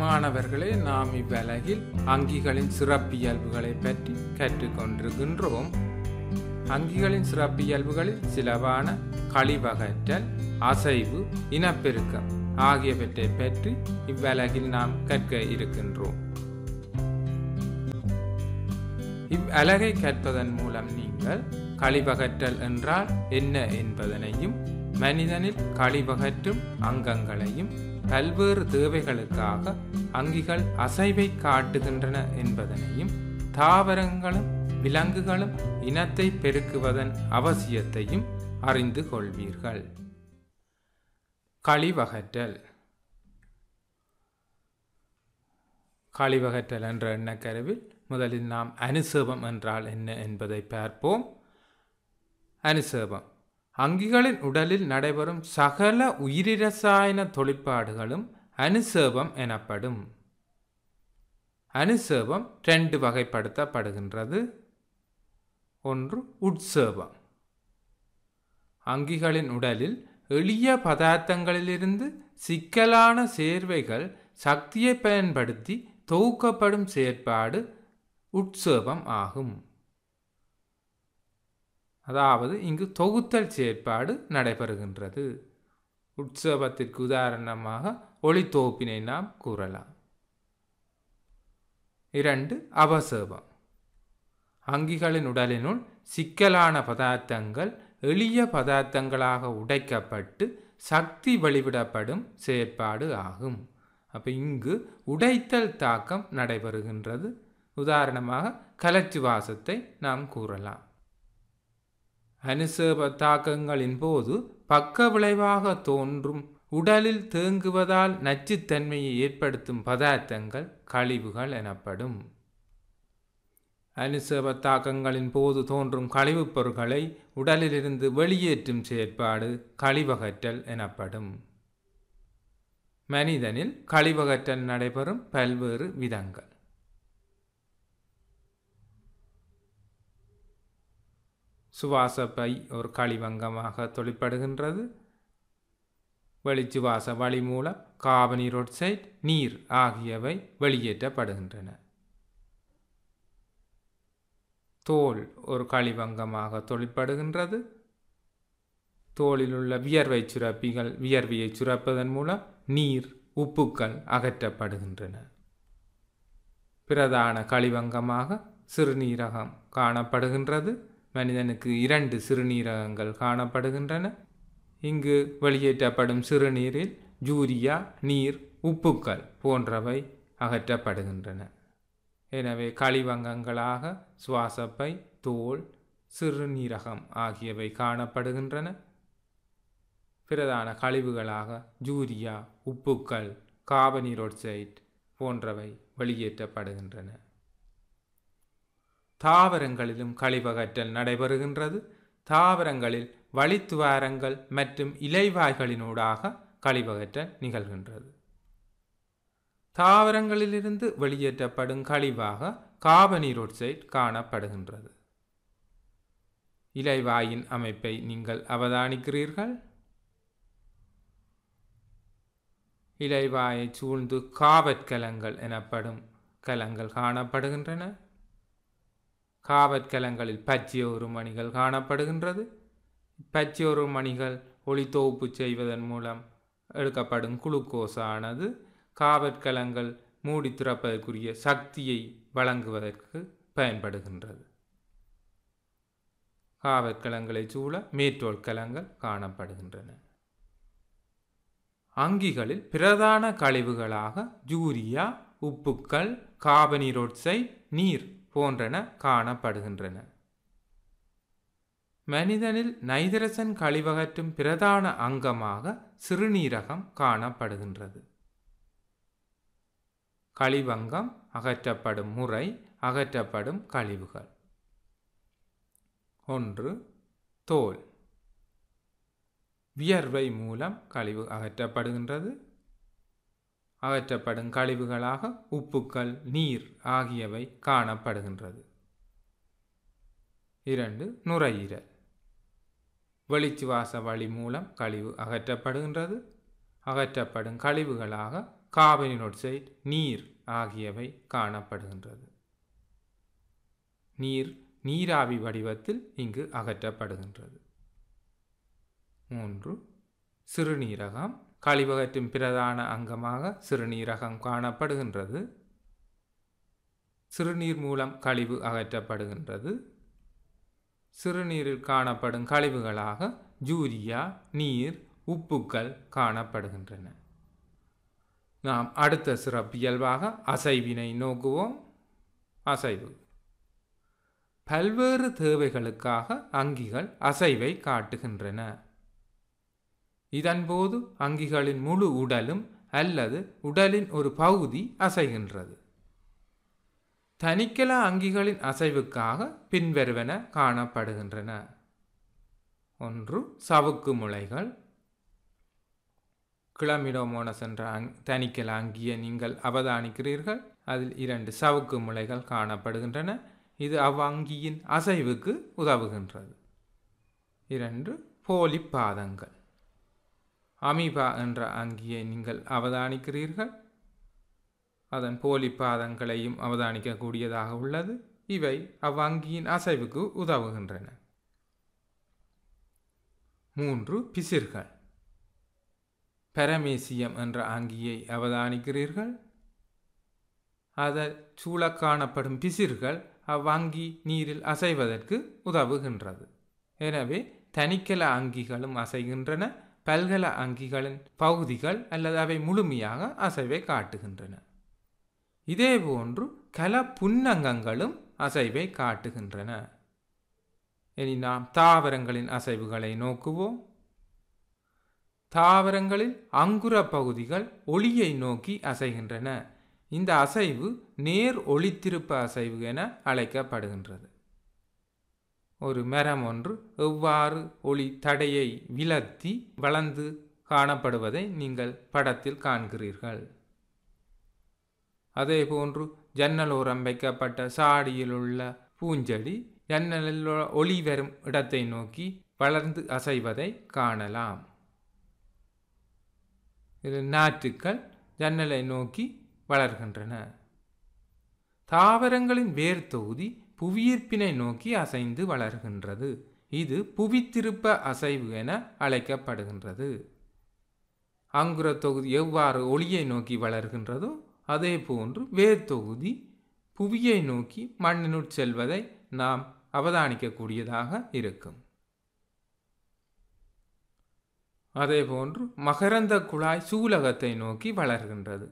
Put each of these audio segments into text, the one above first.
மாணவர்களே நாம் இவ்வலகில் அங்கிகளின் சிறப்பியல்புகளை பற்றி கற்றுக்கொண்டிருக்கின்றோம் அங்கிகளின் சிறப்பியல்புகளில் சிலவான கழிவகற்றல் அசைவு இனப்பெருக்கம் ஆகியவற்றை பற்றி இவ்வலகில் நாம் கற்க இருக்கின்றோம் இவ்வலகை கற்பதன் மூலம் நீங்கள் கழிவகற்றல் என்றால் என்ன என்பதனையும் மனிதனில் கழிவகற்றும் அங்கங்களையும் பல்வேறு தேவைகளுக்காக அங்கிகள் அசைவை காட்டுகின்றன என்பதனையும் தாவரங்களும் விலங்குகளும் இனத்தை பெருக்குவதன் அவசியத்தையும் அறிந்து கொள்வீர்கள் கழிவகற்றல் கழிவகற்றல் என்ற எண்ணக்கருவில் முதலில் நாம் அனுசேபம் என்றால் என்ன என்பதை பார்ப்போம் அனுசேபம் அங்கிகளின் உடலில் நடைபெறும் சகல உயிரிரசாயன தொழிற்பாடுகளும் அனுசேபம் எனப்படும் அனுசேபம் ரெண்டு வகைப்படுத்தப்படுகின்றது ஒன்று உட்சேபம் அங்கிகளின் உடலில் எளிய பதார்த்தங்களிலிருந்து சிக்கலான சேர்வைகள் சக்தியை பயன்படுத்தி தொகுக்கப்படும் செயற்பாடு உட்சேபம் ஆகும் அதாவது இங்கு தொகுத்தல் செயற்பாடு நடைபெறுகின்றது உற்சவத்திற்கு உதாரணமாக ஒளித்தோப்பினை நாம் கூறலாம் இரண்டு அவசேபம் அங்கிகளின் உடலினுள் சிக்கலான பதார்த்தங்கள் எளிய பதார்த்தங்களாக உடைக்கப்பட்டு சக்தி வெளிவிடப்படும் செயற்பாடு ஆகும் அப்போ இங்கு உடைத்தல் தாக்கம் நடைபெறுகின்றது உதாரணமாக கலச்சு வாசத்தை நாம் கூறலாம் அனுசபத்தாக்கங்களின் போது பக்க விளைவாக தோன்றும் உடலில் தேங்குவதால் நச்சுத்தன்மையை ஏற்படுத்தும் பதார்த்தங்கள் கழிவுகள் எனப்படும் அனுசபத்தாக்கங்களின் போது தோன்றும் கழிவுப் பொருட்களை உடலிலிருந்து வெளியேற்றும் செயற்பாடு கழிவகற்றல் எனப்படும் மனிதனில் கழிவகற்றல் நடைபெறும் பல்வேறு விதங்கள் சுவாசப்பை ஒரு களிவங்கமாக தொழிற்படுகின்றது வெளிச்சுவாச வழி மூலம் காபனீரொட்சைட் நீர் ஆகியவை வெளியேற்றப்படுகின்றன தோல் ஒரு களிவங்கமாக தொழிற்படுகின்றது தோலில் உள்ள வியர்வை சுரப்பிகள் வியர்வையை சுரப்பதன் மூலம் நீர் உப்புக்கள் அகற்றப்படுகின்றன பிரதான களிவங்கமாக சிறுநீரகம் காணப்படுகின்றது மனிதனுக்கு இரண்டு சிறுநீரகங்கள் காணப்படுகின்றன இங்கு வெளியேற்றப்படும் சிறுநீரில் ஜூரியா நீர் உப்புக்கள் போன்றவை அகற்றப்படுகின்றன எனவே கழிவங்கங்களாக சுவாசப்பை தோல் சிறுநீரகம் ஆகியவை காணப்படுகின்றன பிரதான கழிவுகளாக ஜூரியா உப்புக்கள் காபனீரோட்சைட் போன்றவை வெளியேற்றப்படுகின்றன தாவரங்களிலும் கழிவகற்றல் நடைபெறுகின்றது தாவரங்களில் வழித்துவாரங்கள் மற்றும் இலைவாய்களினூடாக கழிவகற்றல் நிகழ்கின்றது தாவரங்களிலிருந்து வெளியேற்றப்படும் கழிவாக காபனீரோட்சைட் காணப்படுகின்றது இலைவாயின் அமைப்பை நீங்கள் அவதானிக்கிறீர்கள் இலைவாயை சூழ்ந்து காவற்கலங்கள் எனப்படும் கலங்கள் காணப்படுகின்றன காவற்கலங்களில் பச்சை ஒரு மணிகள் காணப்படுகின்றது பச்சை ஒரு மணிகள் ஒளித்தொகுப்பு செய்வதன் மூலம் எடுக்கப்படும் குளுக்கோசானது காவற்கலங்கள் மூடி திறப்பதற்குரிய சக்தியை வழங்குவதற்கு பயன்படுகின்றது காவற்கலங்களை சூழ மேற்றோல் கலங்கள் காணப்படுகின்றன அங்கிகளில் பிரதான கழிவுகளாக ஜூரியா உப்புக்கள் காபனீரொட்சை நீர் போன்றன காணப்படுகின்றன மனிதனில் நைதரசன் கழிவகற்றும் பிரதான அங்கமாக சிறுநீரகம் காணப்படுகின்றது கழிவங்கம் அகற்றப்படும் முறை அகற்றப்படும் கழிவுகள் ஒன்று தோல் வியர்வை மூலம் கழிவு அகற்றப்படுகின்றது அகற்றப்படும் கழிவுகளாக உப்புக்கள் நீர் ஆகியவை காணப்படுகின்றது இரண்டு நுரையீரல் வெளிச்சுவாச வழி மூலம் கழிவு அகற்றப்படுகின்றது அகற்றப்படும் கழிவுகளாக கார்பனின் ஒட்சைட் நீர் ஆகியவை காணப்படுகின்றது நீர் நீராவி வடிவத்தில் இங்கு அகற்றப்படுகின்றது மூன்று சிறுநீரகம் கழிவகற்றின் பிரதான அங்கமாக சிறுநீரகம் காணப்படுகின்றது சிறுநீர் மூலம் கழிவு அகற்றப்படுகின்றது சிறுநீரில் காணப்படும் கழிவுகளாக ஜூரியா நீர் உப்புக்கள் காணப்படுகின்றன நாம் அடுத்த சிறப்பியல்பாக அசைவினை நோக்குவோம் அசைவு பல்வேறு தேவைகளுக்காக அங்கிகள் அசைவை காட்டுகின்றன இதன்போது அங்கிகளின் முழு உடலும் அல்லது உடலின் ஒரு பகுதி அசைகின்றது தனிக்கலா அங்கிகளின் அசைவுக்காக பின்வருவன காணப்படுகின்றன ஒன்று சவுக்கு முளைகள் கிளமிடோமோனஸ் என்ற அங் தனிக்கல அங்கியை நீங்கள் அவதானிக்கிறீர்கள் அதில் இரண்டு சவுக்கு முளைகள் காணப்படுகின்றன இது அவ்வங்கியின் அசைவுக்கு உதவுகின்றது இரண்டு போலி பாதங்கள் அமீபா என்ற அங்கியை நீங்கள் அவதானிக்கிறீர்கள் அதன் போலி பாதங்களையும் அவதானிக்கக்கூடியதாக உள்ளது இவை அவ்வங்கியின் அசைவுக்கு உதவுகின்றன மூன்று பிசிர்கள் பரமேசியம் என்ற அங்கியை அவதானிக்கிறீர்கள் அதை சூழ காணப்படும் பிசிர்கள் அவ்வங்கி நீரில் அசைவதற்கு உதவுகின்றது எனவே தனிக்கல அங்கிகளும் அசைகின்றன பல்கல அங்கிகளின் பகுதிகள் அல்லது அவை முழுமையாக அசைவை காட்டுகின்றன இதேபோன்று கல புன்னங்கங்களும் அசைவை காட்டுகின்றன இனி நாம் தாவரங்களின் அசைவுகளை நோக்குவோம் தாவரங்களில் அங்குர பகுதிகள் ஒளியை நோக்கி அசைகின்றன இந்த அசைவு நேர் ஒளித்திருப்பு அசைவு என அழைக்கப்படுகின்றது ஒரு மரம் ஒன்று எவ்வாறு ஒளி தடையை விலத்தி வளர்ந்து காணப்படுவதை நீங்கள் படத்தில் காண்கிறீர்கள் அதே போன்று ஜன்னலோரம் வைக்கப்பட்ட சாடியில் உள்ள பூஞ்செடி ஜன்னலில் ஒளி வரும் இடத்தை நோக்கி வளர்ந்து அசைவதை காணலாம் இது நாற்றுக்கள் ஜன்னலை நோக்கி வளர்கின்றன தாவரங்களின் வேர் தொகுதி புவியீர்ப்பினை நோக்கி அசைந்து வளர்கின்றது இது புவித்திருப்ப அசைவு என அழைக்கப்படுகின்றது அங்குர தொகுதி எவ்வாறு ஒளியை நோக்கி வளர்கின்றதோ அதே போன்று வேர் தொகுதி புவியை நோக்கி மண்ணினுட் செல்வதை நாம் அவதானிக்கக்கூடியதாக இருக்கும் அதேபோன்று மகரந்த குழாய் சூலகத்தை நோக்கி வளர்கின்றது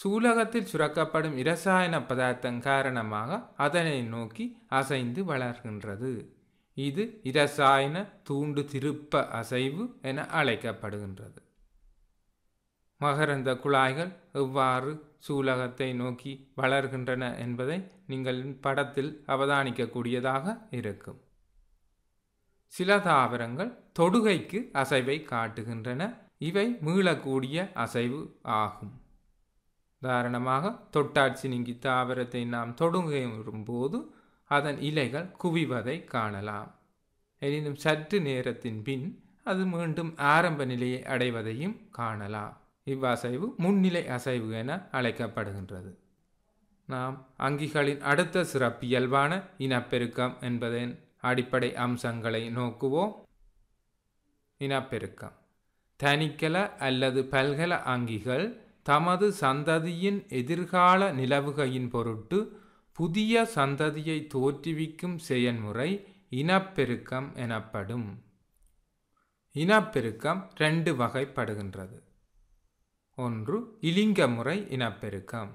சூலகத்தில் சுரக்கப்படும் இரசாயன பதார்த்தம் காரணமாக அதனை நோக்கி அசைந்து வளர்கின்றது இது இரசாயன தூண்டு திருப்ப அசைவு என அழைக்கப்படுகின்றது மகரந்த குழாய்கள் எவ்வாறு சூலகத்தை நோக்கி வளர்கின்றன என்பதை நீங்கள் படத்தில் அவதானிக்கக்கூடியதாக இருக்கும் சில தாவரங்கள் தொடுகைக்கு அசைவை காட்டுகின்றன இவை மீளக்கூடிய அசைவு ஆகும் உதாரணமாக தொட்டாட்சி நீங்கி தாவரத்தை நாம் தொடங்கும் போது அதன் இலைகள் குவிவதை காணலாம் எனினும் சற்று நேரத்தின் பின் அது மீண்டும் ஆரம்ப நிலையை அடைவதையும் காணலாம் இவ்வசைவு முன்னிலை அசைவு என அழைக்கப்படுகின்றது நாம் அங்கிகளின் அடுத்த சிறப்பியல்பான இனப்பெருக்கம் என்பதன் அடிப்படை அம்சங்களை நோக்குவோம் இனப்பெருக்கம் தனிக்கல அல்லது பல்கல அங்கிகள் தமது சந்ததியின் எதிர்கால நிலவுகையின் பொருட்டு புதிய சந்ததியை தோற்றுவிக்கும் செயன்முறை இனப்பெருக்கம் எனப்படும் இனப்பெருக்கம் ரெண்டு வகைப்படுகின்றது ஒன்று இலிங்க முறை இனப்பெருக்கம்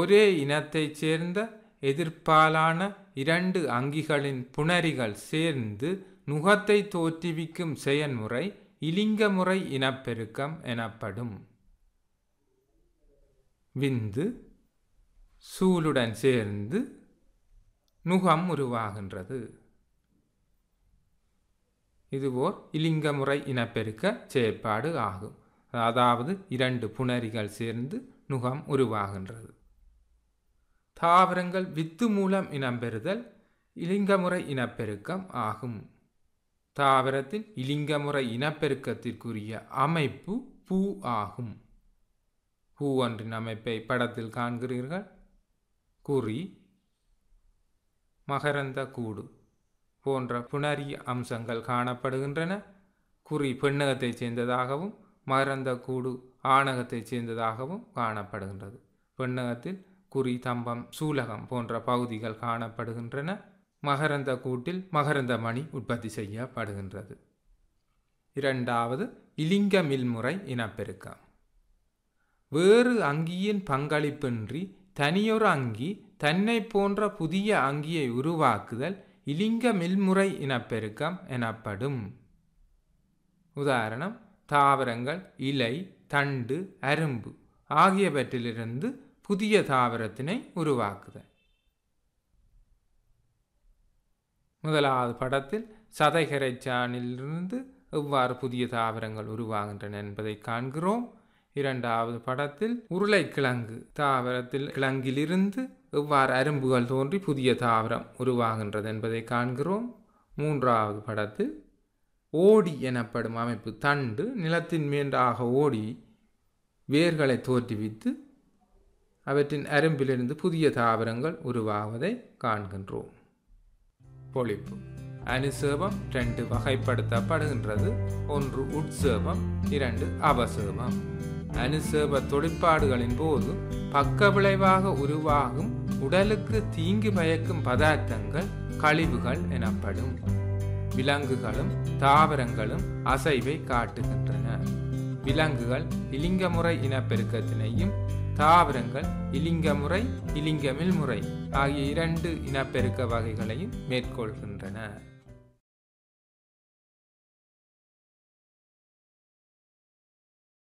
ஒரே இனத்தைச் சேர்ந்த எதிர்ப்பாலான இரண்டு அங்கிகளின் புணரிகள் சேர்ந்து நுகத்தை தோற்றுவிக்கும் செயன்முறை இலிங்கமுறை இனப்பெருக்கம் எனப்படும் விந்து சூலுடன் சேர்ந்து நுகம் உருவாகின்றது இதுவோர் இலிங்கமுறை இனப்பெருக்க செயற்பாடு ஆகும் அதாவது இரண்டு புணரிகள் சேர்ந்து நுகம் உருவாகின்றது தாவரங்கள் வித்து மூலம் இனம் பெறுதல் இலிங்கமுறை இனப்பெருக்கம் ஆகும் தாவரத்தில் இலிங்கமுறை இனப்பெருக்கத்திற்குரிய அமைப்பு பூ ஆகும் பூ ஒன்றின் அமைப்பை படத்தில் காண்கிறீர்கள் குறி மகரந்த கூடு போன்ற புணரிய அம்சங்கள் காணப்படுகின்றன குறி பெண்ணகத்தைச் சேர்ந்ததாகவும் மகரந்த கூடு ஆணகத்தைச் சேர்ந்ததாகவும் காணப்படுகின்றது பெண்ணகத்தில் குறி தம்பம் சூலகம் போன்ற பகுதிகள் காணப்படுகின்றன மகரந்த கூட்டில் மகரந்த மணி உற்பத்தி செய்யப்படுகின்றது இரண்டாவது இலிங்க மில்முறை இனப்பெருக்கம் வேறு அங்கியின் பங்களிப்பின்றி தனியொரு அங்கி தன்னை போன்ற புதிய அங்கியை உருவாக்குதல் இலிங்க மில்முறை இனப்பெருக்கம் எனப்படும் உதாரணம் தாவரங்கள் இலை தண்டு அரும்பு ஆகியவற்றிலிருந்து புதிய தாவரத்தினை உருவாக்குதல் முதலாவது படத்தில் சதைகரைச்சானிலிருந்து எவ்வாறு புதிய தாவரங்கள் உருவாகின்றன என்பதை காண்கிறோம் இரண்டாவது படத்தில் உருளைக்கிழங்கு தாவரத்தில் கிழங்கிலிருந்து எவ்வாறு அரும்புகள் தோன்றி புதிய தாவரம் உருவாகின்றது என்பதை காண்கிறோம் மூன்றாவது படத்தில் ஓடி எனப்படும் அமைப்பு தண்டு நிலத்தின் மீண்டாக ஓடி வேர்களை தோற்றுவித்து அவற்றின் அரும்பிலிருந்து புதிய தாவரங்கள் உருவாவதை காண்கின்றோம் பொழிப்பு அனுசேபம் ரெண்டு வகைப்படுத்தப்படுகின்றது ஒன்று உட்சேபம் இரண்டு அவசேபம் அனுசேப தொழிற்பாடுகளின் போது பக்க விளைவாக உருவாகும் உடலுக்கு தீங்கு பயக்கும் பதார்த்தங்கள் கழிவுகள் எனப்படும் விலங்குகளும் தாவரங்களும் அசைவை காட்டுகின்றன விலங்குகள் இலிங்கமுறை இனப்பெருக்கத்தினையும் தாவரங்கள் இலிங்க முறை இலிங்கமிழ் முறை ஆகிய இரண்டு இனப்பெருக்க வகைகளையும் மேற்கொள்கின்றன